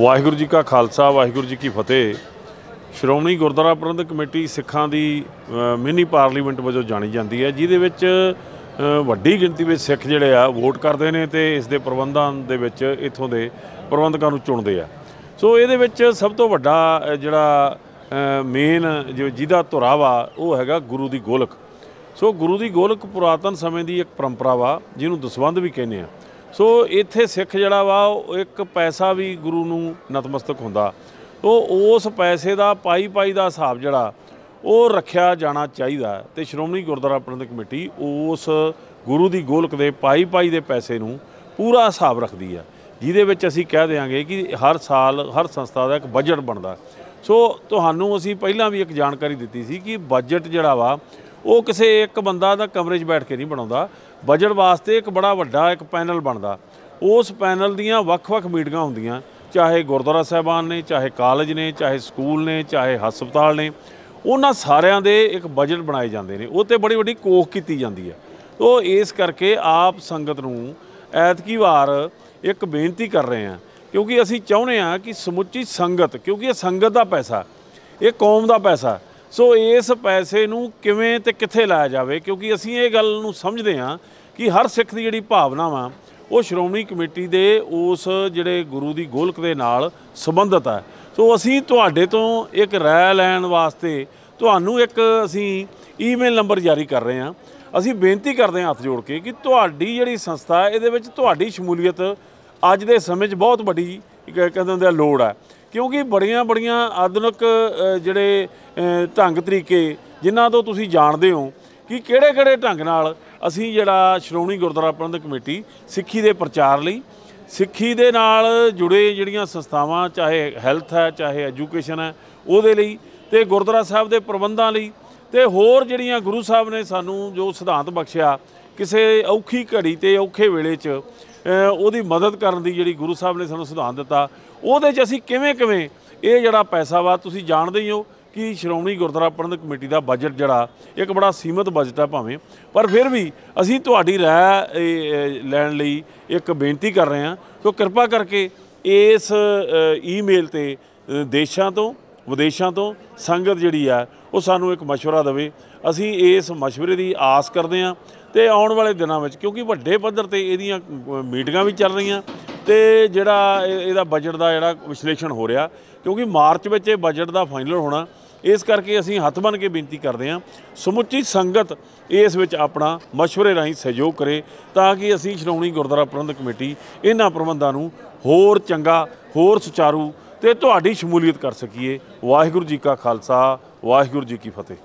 ਵਾਹਿਗੁਰੂ ਜੀ ਕਾ ਖਾਲਸਾ ਵਾਹਿਗੁਰੂ ਜੀ ਕੀ ਫਤਿਹ ਸ਼੍ਰੋਮਣੀ ਗੁਰਦੁਆਰਾ ਪ੍ਰਬੰਧਕ ਕਮੇਟੀ ਸਿੱਖਾਂ ਦੀ ਮਿੰਨੀ ਪਾਰਲੀਮੈਂਟ ਵਜੋਂ ਜਾਣੀ ਜਾਂਦੀ ਹੈ ਜਿਹਦੇ ਵਿੱਚ ਵੱਡੀ ਗਿਣਤੀ ਵਿੱਚ ਸਿੱਖ ਜਿਹੜੇ ਆ ਵੋਟ ਕਰਦੇ ਨੇ ਤੇ ਇਸ ਦੇ ਪ੍ਰਬੰਧਾਂ ਦੇ ਵਿੱਚ ਇਥੋਂ ਦੇ ਪ੍ਰਬੰਧਕਾਂ ਨੂੰ ਚੁਣਦੇ ਆ ਸੋ ਇਹਦੇ ਵਿੱਚ ਸਭ ਤੋਂ ਵੱਡਾ ਜਿਹੜਾ ਮੇਨ ਜੋ ਜਿਹਦਾ ਧੁਰਾਵਾ ਉਹ ਹੈਗਾ ਗੁਰੂ ਦੀ ਗੋਲਕ ਸੋ ਗੁਰੂ ਦੀ ਗੋਲਕ ਪੁਰਾਤਨ ਸਮੇਂ ਦੀ ਇੱਕ ਪਰੰਪਰਾ ਵਾ ਜਿਹਨੂੰ ਦਸਵੰਦ ਵੀ ਕਹਿੰਦੇ ਆ ਸੋ ਇੱਥੇ ਸਿੱਖ ਜਿਹੜਾ ਵਾ ਉਹ ਇੱਕ ਪੈਸਾ ਵੀ ਗੁਰੂ ਨੂੰ ਨਤਮਸਤਕ ਹੁੰਦਾ ਉਹ ਉਸ ਪੈਸੇ ਦਾ ਪਾਈ ਪਾਈ ਦਾ ਹਿਸਾਬ ਜਿਹੜਾ ਉਹ ਰੱਖਿਆ ਜਾਣਾ ਚਾਹੀਦਾ ਤੇ ਸ਼੍ਰੋਮਣੀ ਗੁਰਦੁਆਰਾ ਪ੍ਰਬੰਧਕ ਕਮੇਟੀ ਉਸ ਗੁਰੂ ਦੀ ਗੋਲਕ ਦੇ ਪਾਈ ਪਾਈ ਦੇ ਪੈਸੇ ਨੂੰ ਪੂਰਾ ਹਿਸਾਬ ਰੱਖਦੀ ਆ ਜਿਹਦੇ ਵਿੱਚ ਅਸੀਂ ਕਹਿ ਦੇਾਂਗੇ ਕਿ ਹਰ ਸਾਲ ਹਰ ਸੰਸਥਾ ਦਾ ਇੱਕ ਬਜਟ ਬਣਦਾ ਸੋ ਤੁਹਾਨੂੰ ਅਸੀਂ ਪਹਿਲਾਂ ਵੀ ਇੱਕ ਜਾਣਕਾਰੀ ਦਿੱਤੀ ਸੀ ਕਿ ਬਜਟ ਜਿਹੜਾ ਵਾ ਉਹ ਕਿਸੇ ਇੱਕ ਬੰਦਾ ਦਾ ਕਮਰੇ 'ਚ ਬੈਠ ਕੇ ਨਹੀਂ ਬਣਾਉਂਦਾ ਬਜਟ ਵਾਸਤੇ ਇੱਕ ਬੜਾ ਵੱਡਾ ਇੱਕ ਪੈਨਲ ਬਣਦਾ ਉਸ ਪੈਨਲ ਦੀਆਂ ਵੱਖ-ਵੱਖ ਮੀਟਿੰਗਾਂ ਹੁੰਦੀਆਂ ਚਾਹੇ ਗੁਰਦੁਆਰਾ ਸਾਹਿਬਾਨ ਨੇ ਚਾਹੇ ਕਾਲਜ ਨੇ ਚਾਹੇ ਸਕੂਲ ਨੇ ਚਾਹੇ ਹਸਪਤਾਲ ਨੇ ਉਹਨਾਂ ਸਾਰਿਆਂ ਦੇ ਇੱਕ ਬਜਟ ਬਣਾਏ ਜਾਂਦੇ ਨੇ ਉਹ ਤੇ ਬੜੀ ਵੱਡੀ ਕੋਖ ਕੀਤੀ ਜਾਂਦੀ ਹੈ ਉਹ ਇਸ ਕਰਕੇ ਆਪ ਸੰਗਤ ਨੂੰ ਐਤਕੀ ਵਾਰ ਇੱਕ ਬੇਨਤੀ ਕਰ ਰਹੇ ਹਾਂ ਕਿਉਂਕਿ ਅਸੀਂ ਚਾਹੁੰਦੇ ਹਾਂ ਕਿ ਸਮੁੱਚੀ ਸੰਗਤ ਕਿਉਂਕਿ ਇਹ ਸੰਗਤ ਦਾ ਪੈਸਾ ਇਹ ਕੌਮ ਦਾ ਪੈਸਾ ਸੋ ਇਸ ਪੈਸੇ ਨੂੰ ਕਿਵੇਂ ਤੇ ਕਿੱਥੇ ਲਾਇਆ ਜਾਵੇ ਕਿਉਂਕਿ ਅਸੀਂ ਇਹ ਗੱਲ ਨੂੰ ਸਮਝਦੇ ਹਾਂ ਕਿ ਹਰ ਸਿੱਖ ਦੀ ਜਿਹੜੀ ਭਾਵਨਾ ਵਾ ਉਹ ਸ਼੍ਰੋਮਣੀ ਕਮੇਟੀ ਦੇ ਉਸ ਜਿਹੜੇ ਗੁਰੂ ਦੀ ਗੋਲਕ ਦੇ ਨਾਲ ਸੰਬੰਧਤ ਹੈ ਸੋ ਅਸੀਂ ਤੁਹਾਡੇ ਤੋਂ ਇੱਕ ਰਾਇ ਲੈਣ ਵਾਸਤੇ ਤੁਹਾਨੂੰ ਇੱਕ ਅਸੀਂ ਈਮੇਲ ਨੰਬਰ ਜਾਰੀ ਕਰ ਰਹੇ ਹਾਂ ਅਸੀਂ ਬੇਨਤੀ ਕਰਦੇ ਹਾਂ ਹੱਥ ਜੋੜ ਕੇ ਕਿ ਤੁਹਾਡੀ ਜਿਹੜੀ ਸੰਸਥਾ ਇਹਦੇ ਵਿੱਚ ਤੁਹਾਡੀ ਸ਼ਮੂਲੀਅਤ ਅੱਜ ਦੇ ਸਮੇਂ 'ਚ ਬਹੁਤ ਵੱਡੀ ਕਹਿੰਦੇ ਹੁੰਦੇ ਆ ਲੋੜ ਹੈ ਕਿਉਂਕਿ ਬੜੀਆਂ ਬੜੀਆਂ ਆਧੁਨਿਕ ਜਿਹੜੇ ਢੰਗ ਤਰੀਕੇ ਜਿਨ੍ਹਾਂ ਤੋਂ ਤੁਸੀਂ ਜਾਣਦੇ ਹੋ ਕਿ ਕਿਹੜੇ ਕਿਹੜੇ ਢੰਗ ਨਾਲ ਅਸੀਂ ਜਿਹੜਾ ਸ਼੍ਰੋਮਣੀ ਗੁਰਦੁਆਰਾ ਪ੍ਰਬੰਧਕ ਕਮੇਟੀ ਸਿੱਖੀ ਦੇ ਪ੍ਰਚਾਰ ਲਈ ਸਿੱਖੀ ਦੇ ਨਾਲ ਜੁੜੇ ਜਿਹੜੀਆਂ ਸੰਸਥਾਵਾਂ ਚਾਹੇ ਹੈਲਥ ਹੈ ਚਾਹੇ ਐਜੂਕੇਸ਼ਨ ਹੈ ਉਹਦੇ ਲਈ ਤੇ ਗੁਰਦੁਆਰਾ ਸਾਹਿਬ ਦੇ ਪ੍ਰਬੰਧਾਂ ਲਈ ਤੇ ਹੋਰ ਜਿਹੜੀਆਂ ਗੁਰੂ ਸਾਹਿਬ ਨੇ ਸਾਨੂੰ ਜੋ ਸਿਧਾਂਤ ਬਖਸ਼ਿਆ ਕਿਸੇ ਔਖੀ ਘੜੀ ਤੇ ਔਖੇ ਵੇਲੇ 'ਚ ਉਹਦੀ ਮਦਦ ਕਰਨ ਦੀ ਜਿਹੜੀ ਗੁਰੂ ਸਾਹਿਬ ਨੇ ਸਾਨੂੰ ਸਿਧਾਂਤ ਦਿੱਤਾ ਉਹਦੇ 'ਚ ਅਸੀਂ ਕਿਵੇਂ ਕਿਵੇਂ ਇਹ ਜਿਹੜਾ ਪੈਸਾ ਵਾ ਤੁਸੀਂ ਜਾਣਦੇ ਹੀ ਹੋ ਕਿ ਸ਼੍ਰੋਮਣੀ ਗੁਰਦੁਆਰਾ ਪ੍ਰਬੰਧਕ ਕਮੇਟੀ ਦਾ ਬਜਟ ਜਿਹੜਾ ਇੱਕ ਬੜਾ ਸੀਮਤ ਬਜਟ ਹੈ ਭਾਵੇਂ ਪਰ ਫਿਰ ਵੀ ਅਸੀਂ ਤੁਹਾਡੀ ਰਾਇ ਲੈਣ ਲਈ ਇੱਕ ਬੇਨਤੀ ਕਰ ਰਹੇ ਹਾਂ ਕਿ ਕਿਰਪਾ ਕਰਕੇ ਇਸ ਈਮੇਲ ਤੇ ਦੇਸ਼ਾਂ ਤੋਂ ਵਿਦੇਸ਼ਾਂ ਤੋਂ ਸੰਗਤ ਜਿਹੜੀ ਆ ਉਹ ਸਾਨੂੰ ਇੱਕ مشورہ ਦੇਵੇ ਅਸੀਂ ਇਸ مشورے ਦੀ ਆਸ ਕਰਦੇ ਹਾਂ ਤੇ ਆਉਣ ਵਾਲੇ ਦਿਨਾਂ ਵਿੱਚ ਕਿਉਂਕਿ ਵੱਡੇ ਪੱਧਰ ਤੇ ਇਹਦੀਆਂ ਮੀਟਿੰਗਾਂ ਵੀ ਚੱਲ ਰਹੀਆਂ ਤੇ ਜਿਹੜਾ ਇਹਦਾ ਬਜਟ ਦਾ ਜਿਹੜਾ ਵਿਸ਼ਲੇਸ਼ਣ ਹੋ ਰਿਹਾ ਕਿਉਂਕਿ ਮਾਰਚ ਵਿੱਚ ਇਹ ਬਜਟ ਦਾ ਫਾਈਨਲ ਹੋਣਾ ਇਸ ਕਰਕੇ ਅਸੀਂ ਹੱਥ ਬਨ ਕੇ ਬੇਨਤੀ ਕਰਦੇ ਹਾਂ ਸਮੁੱਚੀ ਸੰਗਤ ਇਸ ਵਿੱਚ ਆਪਣਾ مشورے ਰਾਹੀਂ ਸਹਿਯੋਗ ਕਰੇ ਤਾਂ ਕਿ ਅਸੀਂ ਸ਼੍ਰੋਮਣੀ ਗੁਰਦੁਆਰਾ ਪ੍ਰਬੰਧਕ ਕਮੇਟੀ ਇਹਨਾਂ ਪ੍ਰਬੰਧਾਂ ਨੂੰ ਹੋਰ ਚੰਗਾ ਹੋਰ ਸੁਚਾਰੂ ਤੇ ਤੁਹਾਡੀ ਸ਼ਮੂਲੀਅਤ ਕਰ ਸਕੀਏ ਵਾਹਿਗੁਰੂ ਜੀ ਕਾ ਖਾਲਸਾ ਵਾਹਿਗੁਰੂ ਜੀ ਕੀ ਫਤਿਹ